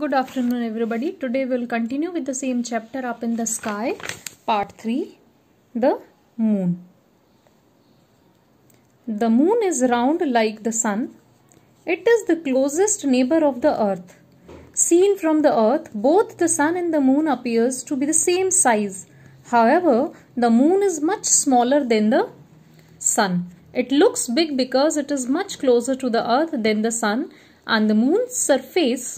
good afternoon everybody today we'll continue with the same chapter up in the sky part 3 the moon the moon is round like the sun it is the closest neighbor of the earth seen from the earth both the sun and the moon appears to be the same size however the moon is much smaller than the sun it looks big because it is much closer to the earth than the sun and the moon's surface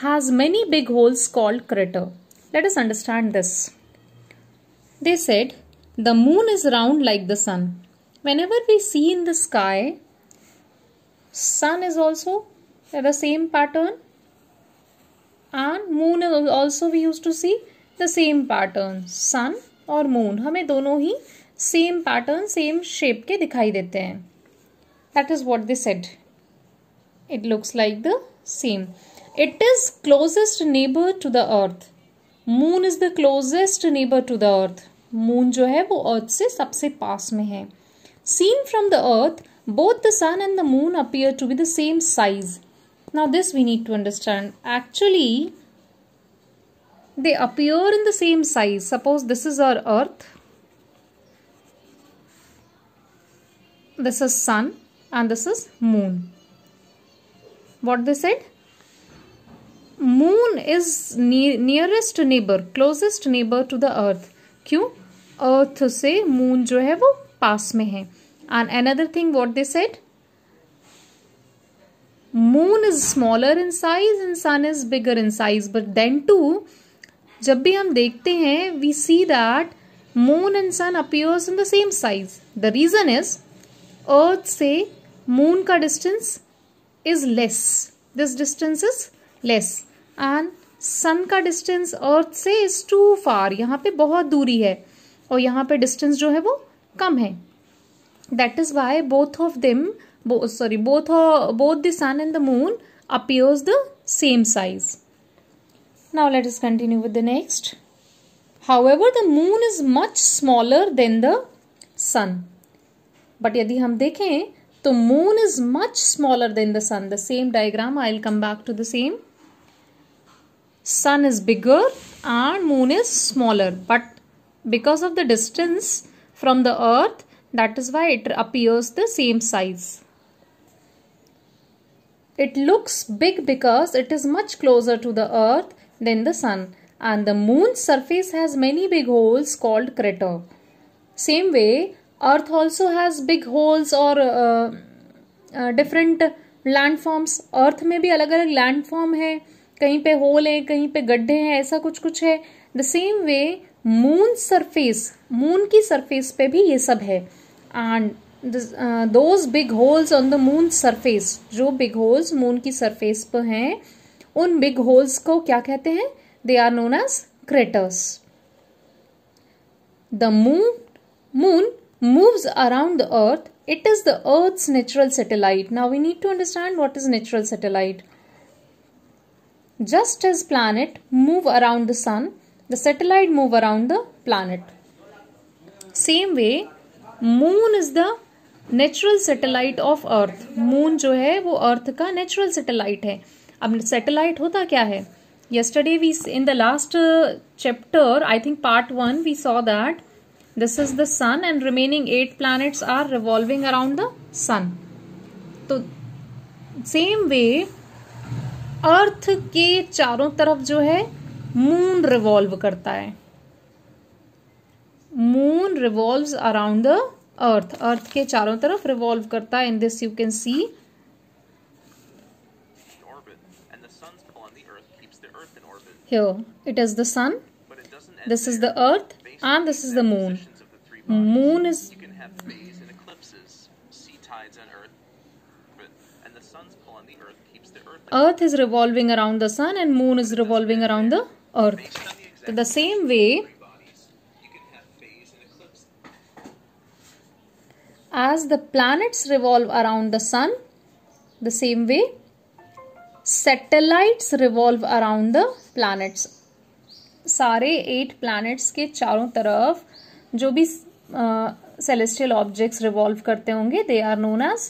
has many big holes called crater. Let us understand this. They said the moon is round like the sun. Whenever we see in the sky, sun is also the same pattern and moon also we used to see the same pattern. Sun or moon, हमें दोनों ही same pattern same shape के दिखाई देते हैं that is what they said it looks it is closest neighbor to the earth. Moon is the closest neighbor to the earth. Moon जो है वो Earth से सबसे पास में है Seen from the earth, both the sun and the moon appear to be the same size. Now this we need to understand. Actually, they appear in the same size. Suppose this is our earth. This is sun and this is moon. What they said? Moon is nearest neighbour closest neighbour to the earth क्यों earth से moon जो है वो पास में है and another thing what they said moon is smaller in size in sun is bigger in size but then too जब भी हम देखते हैं we see that moon and sun appears in the same size the reason is earth से moon का distance is less this distance is less and sun का distance अर्थ से is to फार यहाँ पे बहुत दूरी है और यहाँ पे डिस्टेंस जो है वो कम है that is why both of them sorry both both the sun and the moon appears the same size now let is continue with the next however the moon is much smaller than the sun but यदि हम देखें तो moon is much smaller than the sun the same diagram I will come back to the same sun is bigger and moon is smaller but because of the distance from the earth that is why it appears the same size. It looks big because it is much closer to the earth than the sun and the moon's surface has many big holes called crater. Same way earth also has big holes or uh, uh, different landforms. Earth may be अलग landform है कहीं पे whole है कहीं पे गड्ढे हैं ऐसा कुछ कुछ है the same way moon surface moon की सरफेस पे भी ये सब है and those big holes on the moon surface जो बिग होल्स मून की सरफेस पर हैं उन बिग होल्स को क्या कहते हैं they are known as craters the moon moon moves around the earth it is the earth natural satellite now we need to understand what is natural satellite Just as planet move around the sun, the satellite move around the planet. Same way, moon is the natural satellite of earth moon जो है वो अर्थ का natural satellite है अब satellite होता क्या है yesterday we in the last uh, chapter i think part 1 we saw that this is the sun and remaining eight planets are revolving around the sun so same way अर्थ के चारों तरफ जो है मून रिवॉल्व करता है moon revolve around the earth earth के चारों तरफ रिवॉल्व करता है in this you can see it is the sun this is the earth and this is the moon moon is Earth is revolving around the sun and moon is revolving around the earth. So the same way, as the planets revolve around the sun, the same way, satellites revolve around the planets सारे eight planets के चारों तरफ जो भी celestial objects revolve करते होंगे they are known as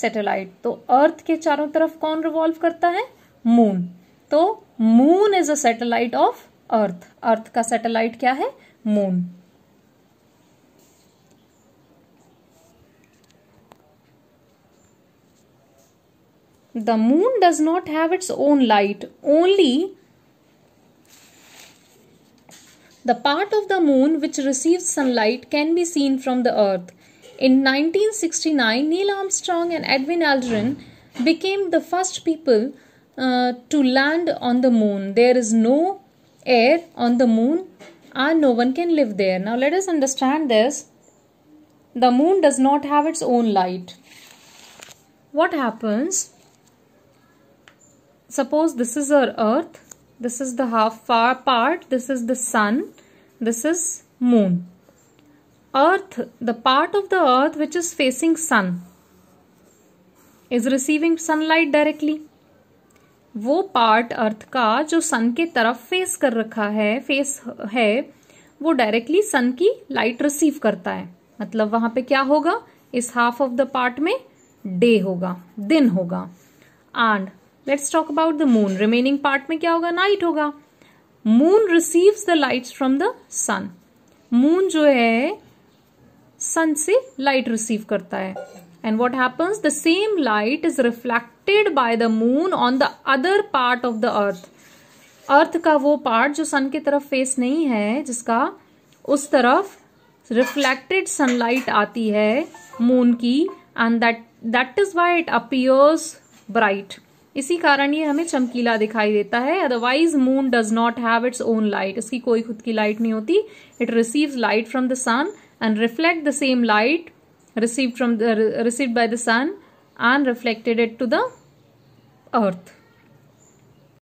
satellite तो earth के चारों तरफ कौन रिवॉल्व करता है मून तो moon is a satellite of earth earth का सैटेलाइट क्या है moon the moon does not have its own light only the part of the moon which receive sunlight can be seen from the earth In 1969, Neil Armstrong and Edwin Aldrin became the first people uh, to land on the moon. There is no air on the moon and no one can live there. Now let us understand this. The moon does not have its own light. What happens? Suppose this is our earth. This is the half far part. This is the sun. This is moon. earth the part of the earth which is facing sun is receiving sunlight directly वो part earth का जो सन के तरफ face कर रखा है face है वो डायरेक्टली सन की लाइट रिसीव करता है मतलब वहां पे क्या होगा इस हाफ ऑफ द पार्ट में डे होगा दिन होगा and let's talk about the moon remaining part में क्या होगा नाइट होगा moon receives the lights from the sun moon जो है सन से लाइट रिसीव करता है and what happens the same light is reflected by the moon on the other part of the earth earth का वो part जो सन की तरफ फेस नहीं है जिसका उस तरफ रिफ्लेक्टेड सनलाइट आती है मून की and that that is why it appears bright इसी कारण ये हमें चमकीला दिखाई देता है otherwise moon does not have its own light इसकी कोई खुद की लाइट नहीं होती it receives light from the sun and reflect the same light received from the received by the sun and reflected it to the earth